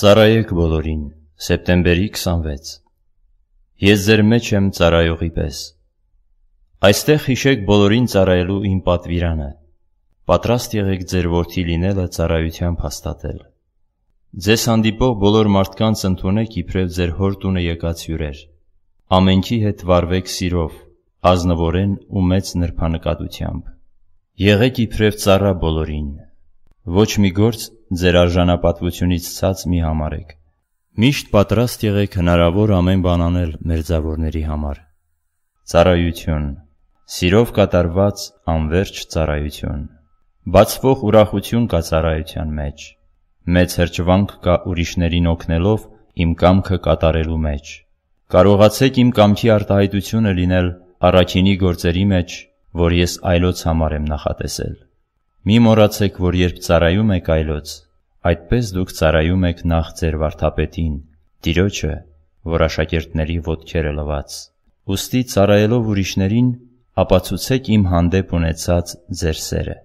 Ծառայեք բոլորին, սեպտեմբերի 26։ Ես ձեր մեջ եմ ծառայողի պես։ Այստեղ հիշեք բոլորին ծառայելու իմ պատվիրանը։ Պատրաստ եղեք ձեր որդի լինելը ծառայությամբ հաստատել։ Ձեզ հանդիպող բոլոր մարդկանց ընդունեք իբրև ձեր հոր տունը եկած հյուրեր։ Ամենքի հետ վարվեք սիրով, ազնվորեն ու մեծ նրբանկատությամբ։ Եղեք իբրև ծառա բոլորին։ Ոչ մի գործ ձեր արժանապատվությունից ցած մի համարեք։ Միշտ պատրաստ եղեք հնարավոր ամեն բան անել մեր ձավորների համար։ Ծառայություն՝ սիրով կատարված անverջ ծառայություն։ Բացվող ուրախություն կա ծառայության մեջ։ Մեծ հրճվանք կա ուրիշներին օգնելով իմ կամքը կատարելու մեջ։ Կարողացեք իմ կամքի արտահայտությունը լինել առաջինի գործերի մեջ, որ ես այլոց համար եմ նախատեսել։ Մի մոռացեք, որ երբ ծառայում եք այլոց, այդպես դուք ծառայում եք նախ ձեր վարդապետին, Տիրոջը, որ աշակերտների ոտքերը լվաց։ Ոստի ծառայելով ուրիշներին, ապացուցեք իմ հանդեպ ունեցած ձեր սերը։